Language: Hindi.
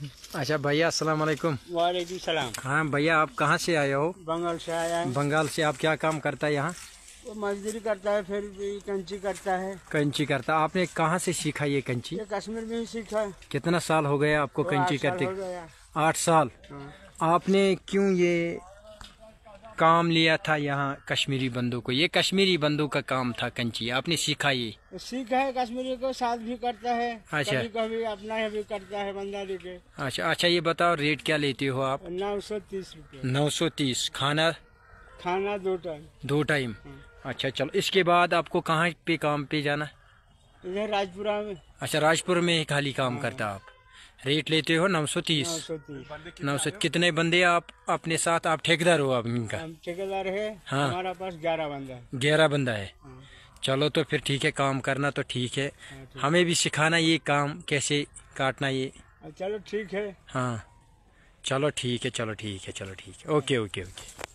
अच्छा भैया अस्सलाम वालेकुम वालेकुम सलाम हाँ भैया आप कहाँ से आए हो बंगाल से आया है बंगाल से आप क्या काम करता है यहाँ मजदूरी करता है फिर भी कंची करता है कंची करता है आपने कहाँ से सीखा ये कंची ये कश्मीर में ही सीखा है कितना साल हो गया आपको कंची करते आठ साल हाँ। आपने क्यों ये काम लिया था यहाँ कश्मीरी बंदू को ये कश्मीरी बंदू का काम था कंची आपने सीखा ये सीखा है कश्मीरी को साथ भी करता है अच्छा कभी कभी अपना भी करता है बंदा के अच्छा अच्छा ये बताओ रेट क्या लेते हो आप नौ सौ तीस नौ सौ तीस खाना खाना दो टाइम दो टाइम हाँ। अच्छा चलो इसके बाद आपको कहाँ पे काम पे जाना इधर राजपुरा में अच्छा राजपुर में ही खाली काम हाँ। करता आप रेट लेते हो नौ सौ तीस नौ सौ कितने बंदे आप अपने साथ आप ठेकेदार हो आप इनका ठेकेदार है हाँ हमारा पास ग्यारह बंदा ग्यारह बंदा है हाँ। चलो तो फिर ठीक है काम करना तो हाँ, ठीक है हमें भी सिखाना ये काम कैसे काटना ये चलो ठीक है हाँ चलो ठीक है चलो ठीक है चलो ठीक है ओके ओके ओके